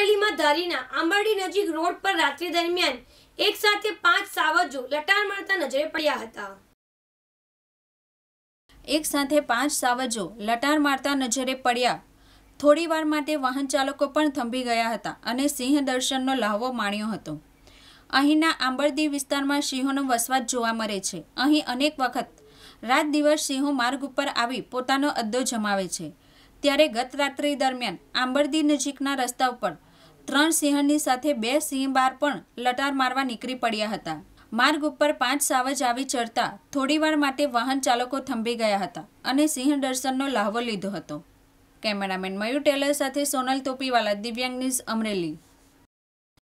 અમરેલીમાં ધારીના આંબરડી નજીક રોડ પર રાત્રિ દરમિયાન એક સાથે પાંચ સાવજો લટાર મારતા નજરે પડ્યા હતા એક સાથે પાંચ સાવજો લટાર મારતા નજરે પડ્યા થોડીવાર માટે વાહન ચાલકો પણ થંભી ગયા હતા અને સિંહ દર્શનનો લહાવો માણ્યો હતો અહીંના આંબરડી વિસ્તારમાં સિંહોનો વસવાટ જોવા મળે છે અહીં અનેક વખત રાત દિવસ સિંહો માર્ગ ઉપર આવી પોતાનો અદ્દો જમાવે છે ત્યારે ગત રાત્રિ દરમિયાન આંબરદી નજીકના રસ્તા ઉપર ત્રણ સિંહણની સાથે બે સિંહ બાર પણ લટાર મારવા નીકળી પડ્યા હતા માર્ગ ઉપર પાંચ સાવજ આવી ચડતા થોડીવાર માટે વાહન ચાલકો થંભી ગયા હતા અને સિંહ દર્શનનો લાહવો લીધો હતો કેમેરામેન મયુર ટેલર સાથે સોનલ તોપીવાલા દિવ્યાંગ ન્યૂઝ અમરેલી